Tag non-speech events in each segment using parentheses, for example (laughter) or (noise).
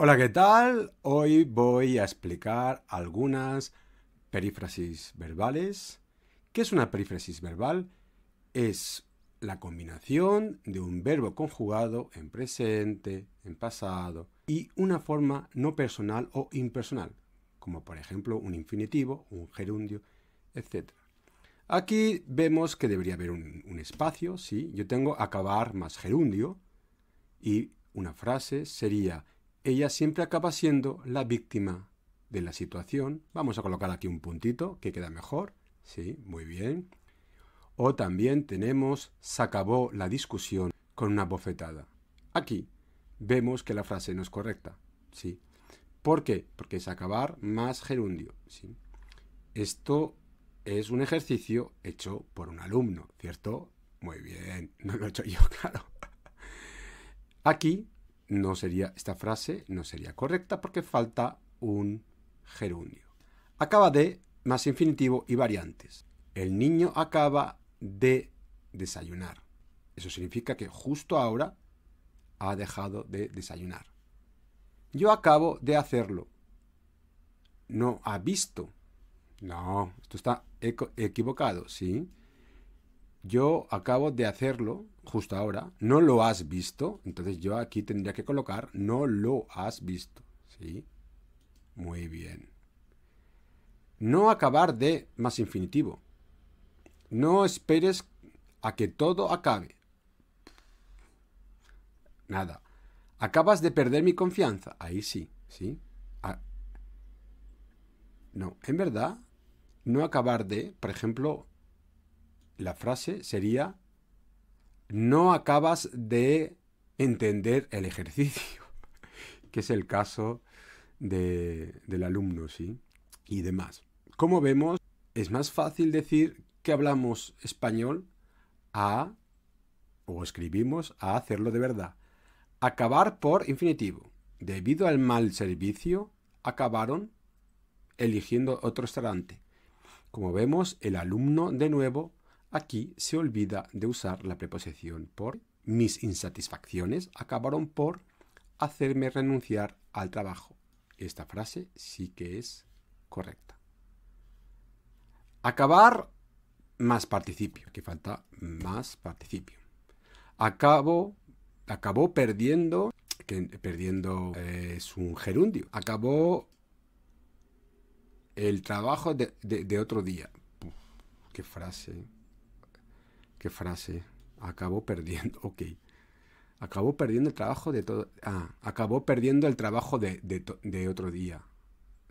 Hola, ¿qué tal? Hoy voy a explicar algunas perífrasis verbales. ¿Qué es una perífrasis verbal? Es la combinación de un verbo conjugado en presente, en pasado y una forma no personal o impersonal, como por ejemplo un infinitivo, un gerundio, etc. Aquí vemos que debería haber un, espacio, ¿sí? Yo tengo acabar más gerundio y una frase sería ella siempre acaba siendo la víctima de la situación. Vamos a colocar aquí un puntito que queda mejor. Sí, muy bien. O también tenemos se acabó la discusión con una bofetada. Aquí vemos que la frase no es correcta. Sí. ¿Por qué? Porque es acabar más gerundio. ¿sí? Esto es un ejercicio hecho por un alumno, ¿cierto? Muy bien, (laughs) no lo he hecho yo, claro. Aquí no sería, esta frase no sería correcta porque falta un gerundio. Acaba de más infinitivo y variantes. El niño acaba de desayunar. Eso significa que justo ahora ha dejado de desayunar. Yo acabo de hacerlo. No ha visto. No, esto está equivocado, ¿sí? yo acabo de hacerlo justo ahora, no lo has visto, entonces yo aquí tendría que colocar no lo has visto, ¿sí? Muy bien. No acabar de más infinitivo. No esperes a que todo acabe. Nada. Acabas de perder mi confianza. Ahí sí, ¿sí? Ah. No, en verdad, no acabar de, por ejemplo, la frase sería, no acabas de entender el ejercicio, (laughs) que es el caso del alumno, ¿sí? Y demás. Como vemos, es más fácil decir que hablamos español a, o escribimos a hacerlo de verdad. Acabar por infinitivo. Debido al mal servicio, acabaron eligiendo otro restaurante. Como vemos, el alumno de nuevo Aquí se olvida de usar la preposición por. Mis insatisfacciones acabaron por hacerme renunciar al trabajo. Esta frase sí que es correcta. Acabar más participio. Aquí falta más participio. Acabo, acabó perdiendo, que perdiendo eh, es un gerundio. Acabó el trabajo de, otro día. qué frase qué frase, acabó perdiendo, (laughs) ok. Acabó perdiendo el trabajo de todo. Ah, acabó perdiendo el trabajo de, otro día.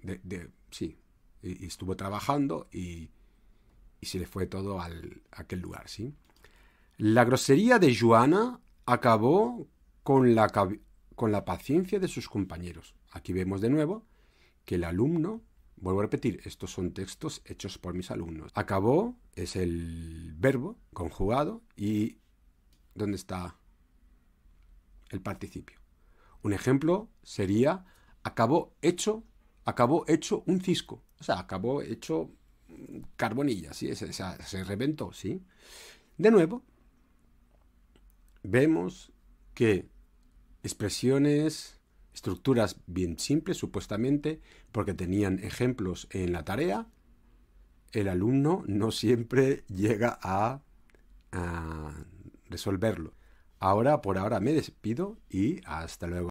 De, sí. Y, estuvo trabajando y, y, se le fue todo al, a aquel lugar, ¿sí? La grosería de Joana acabó con la, con la paciencia de sus compañeros. Aquí vemos de nuevo que el alumno, vuelvo a repetir, estos son textos hechos por mis alumnos. Acabó, es el verbo conjugado y dónde está el participio. Un ejemplo sería acabó hecho, acabó hecho un cisco. O sea, acabó hecho carbonilla, ¿sí? Se, se reventó, ¿sí? De nuevo, vemos que expresiones, estructuras bien simples, supuestamente, porque tenían ejemplos en la tarea, el alumno no siempre llega a, resolverlo. Ahora, por ahora, me despido y hasta luego.